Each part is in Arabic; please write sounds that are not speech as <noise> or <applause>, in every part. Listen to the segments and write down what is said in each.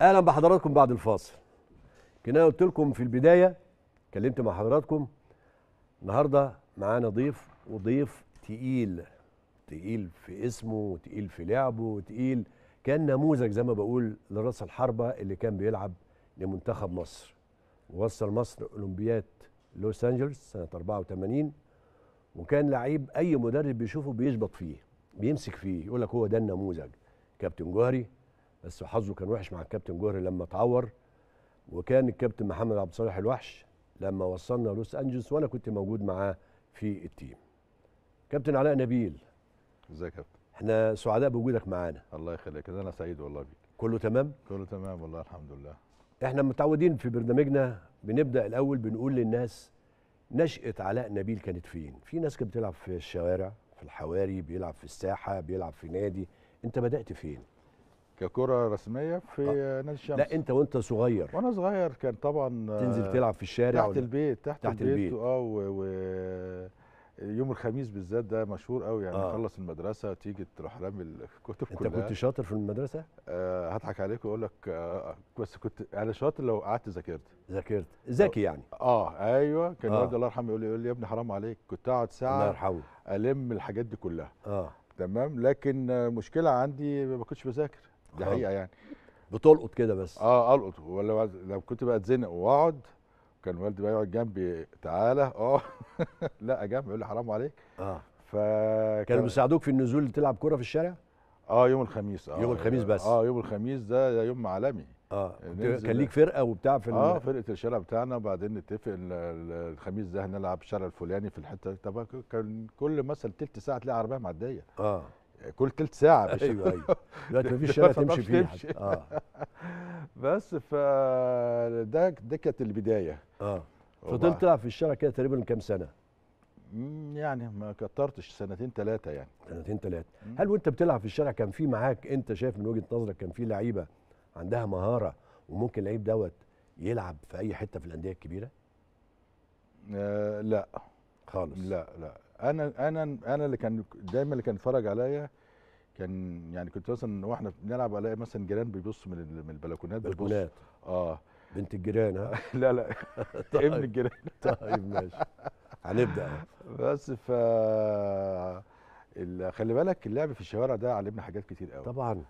اهلا بحضراتكم بعد الفاصل كنا قلت لكم في البدايه اتكلمت مع حضراتكم النهارده معانا ضيف وضيف تقيل تقيل في اسمه وتقيل في لعبه وتقيل كان نموذج زي ما بقول لراس الحربه اللي كان بيلعب لمنتخب مصر ووصل مصر اولمبياد لوس انجلوس سنه 84 وكان لعيب اي مدرب بيشوفه بيشبط فيه بيمسك فيه يقول لك هو ده النموذج كابتن جوهري بس حظه كان وحش مع الكابتن جوهري لما اتعور وكان الكابتن محمد عبد الصالح الوحش لما وصلنا لوس انجلوس وانا كنت موجود معاه في التيم كابتن علاء نبيل ازيك يا كابتن احنا سعداء بوجودك معانا الله يخليك انا سعيد والله بيك كله تمام كله تمام والله الحمد لله احنا متعودين في برنامجنا بنبدا الاول بنقول للناس نشأة علاء نبيل كانت فين في ناس كانت بتلعب في الشوارع في الحواري بيلعب في الساحه بيلعب في نادي انت بدات فين ككره رسميه في آه. نادي الشمس لا انت وانت صغير وانا صغير كان طبعا تنزل تلعب في الشارع تحت ولا؟ البيت تحت, تحت البيت, البيت. اه و... و... يوم الخميس بالذات ده مشهور قوي يعني آه. المدرسه تيجي تروح رامي الكتب كلها انت كنت شاطر في المدرسه؟ آه هضحك عليك واقول لك آه, آه، بس كنت انا شاطر لو قعدت ذاكرت ذاكرت ذكي يعني اه ايوه كان آه. والدي الله يرحمه يقول لي يقول لي يا ابني حرام عليك كنت اقعد ساعه الله يرحمه الم الحاجات دي كلها اه تمام لكن مشكله عندي ما كنتش بذاكر دي آه. حقيقه يعني بتلقط كده بس اه القط ولا لو كنت بقى اتزنق واقعد كان والدي بقى يقعد جنبي تعالى اه <laughs> لا جنبي يقول لي حرام عليك اه ف كانوا بيساعدوك في النزول تلعب كوره في الشارع؟ اه يوم الخميس اه يوم الخميس بس اه يوم الخميس ده يوم عالمي اه كان ليك فرقه وبتاع في اه فرقه الشارع بتاعنا وبعدين نتفق الخميس ده هنلعب الشارع الفلاني في الحته طب كان كل مثلا تلت ساعه تلاقي عربيه معديه اه كل تلت ساعه مش ايوه ايوه <laughs> دلوقتي مفيش شارع تمشي فيه اه <laughs> بس ف ده ده كانت البدايه اه فضلت تلعب في الشارع كده تقريبا كام سنه؟ يعني ما كترتش سنتين ثلاثه يعني سنتين ثلاثه هل وانت بتلعب في الشارع كان في معاك انت شايف من وجهه نظرك كان في لعيبه عندها مهاره وممكن لعيب دوت يلعب في اي حته في الانديه الكبيره؟ آه لا خالص لا لا انا انا انا اللي كان دايما اللي كان يتفرج عليا كان يعني كنت مثلا واحنا بنلعب الاقي مثلا جيران بيبص من من البلكونات بلكونات اه بنت الجيران ها <laughs> لا لا <laughs> طيب ابن الجيران <laughs> طيب ماشي هنبدا بس ف خلي بالك اللعب في الشوارع ده علمنا حاجات كتير قوي طبعا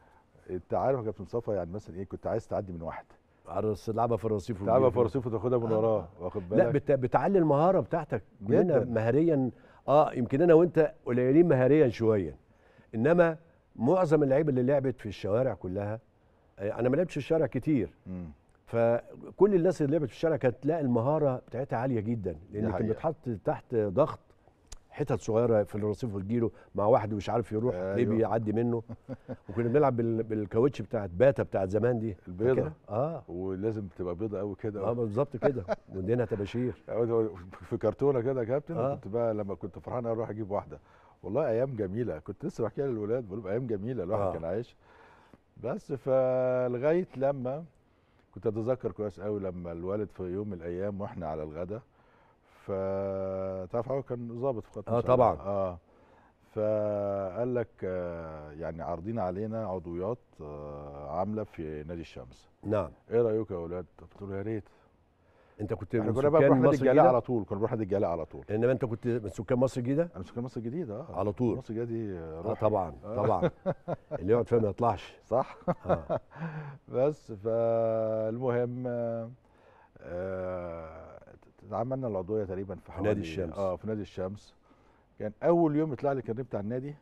انت عارف يا كابتن مصطفى يعني مثلا ايه كنت عايز تعدي من واحد عرس لعبه في الرصيف لعبه في الرصيف وتاخدها من وراه آه. واخد بالك لا بت... بتعلي المهاره بتاعتك كلنا مهاريا اه يمكن انا وانت قليلين مهاريا شويه انما معظم اللعيبه اللي لعبت في الشوارع كلها آه، انا ما لعبتش في الشارع كتير م. فكل الناس اللي لعبت في الشارع كانت تلاقي المهاره بتاعتها عاليه جدا لان كانت بتحط تحت ضغط حتت صغيره في الرصيف وتجيله مع واحد مش عارف يروح أيوه. ليه بيعدي منه وكنا بنلعب بالكاوتش بتاعت باتا بتاعت زمان دي البيضه اه ولازم تبقى بيضه قوي كده اه بالظبط كده ودينا تباشير <laughs> في كرتونه كده يا كابتن آه. كنت بقى لما كنت فرحان اروح اجيب واحده والله ايام جميله كنت لسه بحكيها للولاد بقول ايام جميله الواحد آه. كان عايش بس فلغايه لما كنت اتذكر كويس قوي لما الوالد في يوم من الايام واحنا على الغدا فتعرف هو كان ظابط في قطر اه طبعا إيه؟ اه فقال لك آه، يعني عارضين علينا عضويات آه، عامله في نادي الشمس نعم ايه رايك يا اولاد؟ قلت له يا ريت انت كنت يعني من كنا بقى بنروح نادي الجلاء على طول كنا بنروح نادي الجلاء على طول انما انت كنت من سكان مصر الجديده؟ انا سكان مصر الجديده اه على طول مصر الجديده دي آه طبعا آه. طبعا <laughs> اللي يقعد فيها ما يطلعش صح آه. <laughs> بس فالمهم آه عملنا العضويه تقريبا في حوالي نادي الشمس اه في نادي الشمس كان اول يوم يطلع لي كان بتاع النادي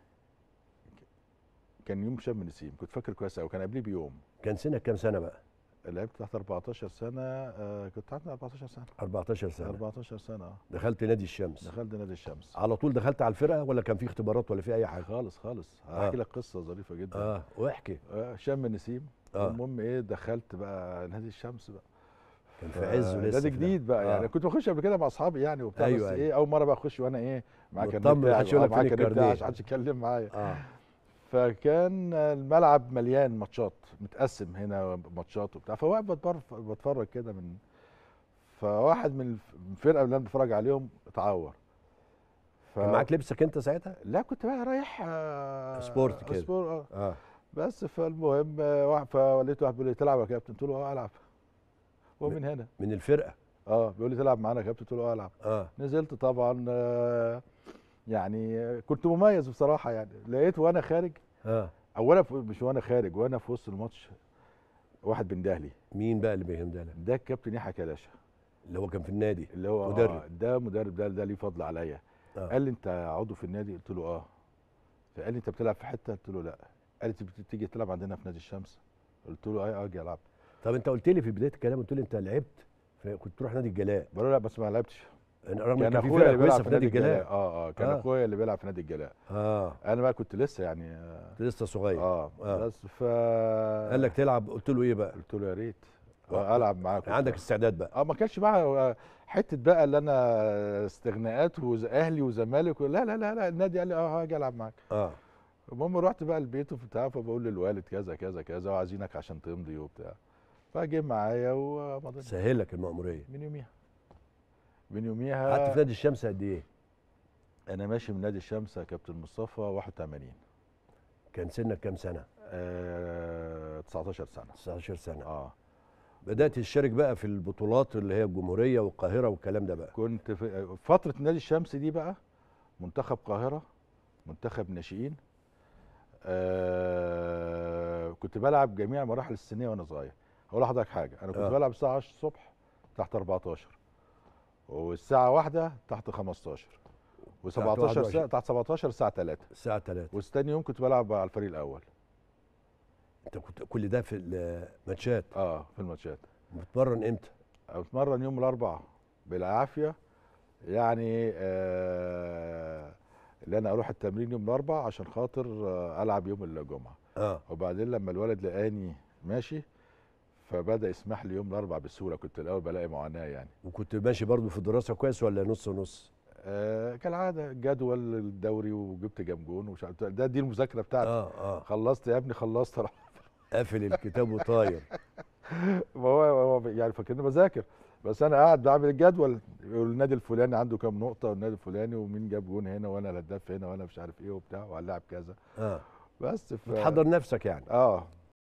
كان يوم شم نسيم كنت فاكر كويس قوي كان قبليه بيوم كان سنه كام سنه بقى لعبت تحت 14 سنه آه كنت عندي 14 سنه 14 سنه 14 سنه آه. دخلت نادي الشمس دخلت نادي الشمس على طول دخلت على الفرقه ولا كان في اختبارات ولا في اي حاجه خالص خالص هحكي آه. لك قصه ظريفه جدا اه واحكي آه شم نسيم آه. المهم ايه دخلت بقى نادي الشمس بقى كان في آه، عزه ولسه ده جديد بقى يعني آه. يعني كنت بخش قبل كده مع اصحابي يعني وبتاع أيوة بس أيوة. ايه اول مره بقى اخش وانا ايه معاك النت محدش يقول لك معاك النت محدش يتكلم معايا آه. فكان الملعب مليان ماتشات متقسم هنا ماتشات وبتاع فواقف بتفرج كده من فواحد من الفرقه اللي انا بتفرج عليهم اتعور ف... كان معاك لبسك انت ساعتها؟ لا كنت بقى رايح آه سبورت كده سبورت آه. اه بس فالمهم آه، فلقيت واحد بيقول لي تلعب يا كابتن؟ قلت له اه العب هو من هنا من الفرقه اه بيقول لي تلعب معانا يا كابتن قلت له اه العب آه. نزلت طبعا آه يعني كنت مميز بصراحه يعني لقيت وانا خارج اه اولا مش وانا خارج وانا في وسط الماتش واحد بندهلي مين بقى اللي بينده ده الكابتن يحيى كلاشة اللي هو كان في النادي اللي هو مدرب آه ده مدرب ده ده ليه فضل عليا آه. قال لي انت عضو في النادي قلت له اه فقال لي انت بتلعب في حته قلت له لا قال لي تيجي تلعب عندنا في نادي الشمس قلت له اي آه، آه، اجي العب طب انت قلت لي في بدايه الكلام قلت لي انت لعبت كنت تروح نادي الجلاء بقول لا بس ما لعبتش رغم كان اخويا اللي بيلعب في نادي الجلاء اه اه كان آه. اخويا اللي بيلعب في نادي الجلاء اه انا بقى كنت لسه يعني آه لسه صغير آه. اه بس ف قال لك تلعب قلت له ايه بقى؟ قلت له يا ريت آه. آه، العب معاك يعني عندك استعداد بقى اه ما كانش بقى آه، حته بقى اللي انا استغناءات واهلي وزمالك لا لا لا لا النادي قال لي اه هاجي العب معاك اه المهم رحت بقى البيت وبتاع فبقول للوالد كذا كذا كذا وعايزينك عشان تمضي وبتاع فجه معايا ومضينا سهل لك المأمورية من يوميها من يوميها قعدت في نادي الشمس قد إيه؟ أنا ماشي من نادي الشمس يا كابتن مصطفى 81 كان سنك كام سنة؟ آه 19 سنة 19 سنة اه بدات تشارك بقى في البطولات اللي هي الجمهوريه والقاهره والكلام ده بقى كنت في فتره نادي الشمس دي بقى منتخب قاهره منتخب ناشئين آه كنت بلعب جميع مراحل السنيه وانا صغير اقول لحضرتك حاجه انا كنت آه. بلعب الساعه 10 الصبح تحت 14 والساعه 1 تحت 15 و17 ساعه تحت 17 الساعه 3 الساعه 3 وثاني يوم كنت بلعب على الفريق الاول انت كنت كل ده في الماتشات اه في الماتشات بتمرن امتى؟ بتمرن يوم الاربعاء بالعافيه يعني آه اللي انا اروح التمرين يوم الاربعاء عشان خاطر آه العب يوم الجمعه اه وبعدين لما الولد لقاني ماشي فبدا يسمح لي يوم الاربع بسهوله كنت الاول بلاقي معاناه يعني وكنت ماشي برضه في الدراسه كويس ولا نص نص آه كالعاده جدول الدوري وجبت كام جون ومش ده دي المذاكره بتاعتي آه آه. خلصت يا ابني خلصت <laughs> قافل الكتاب وطاير <laughs> ما هو يعني فاكرني بذاكر بس انا قاعد بعمل الجدول النادي الفلاني عنده كام نقطه والنادي الفلاني ومين جاب جون هنا وانا الهداف هنا وانا مش عارف ايه وبتاع وهنلعب كذا اه بس ف... بتحضر نفسك يعني اه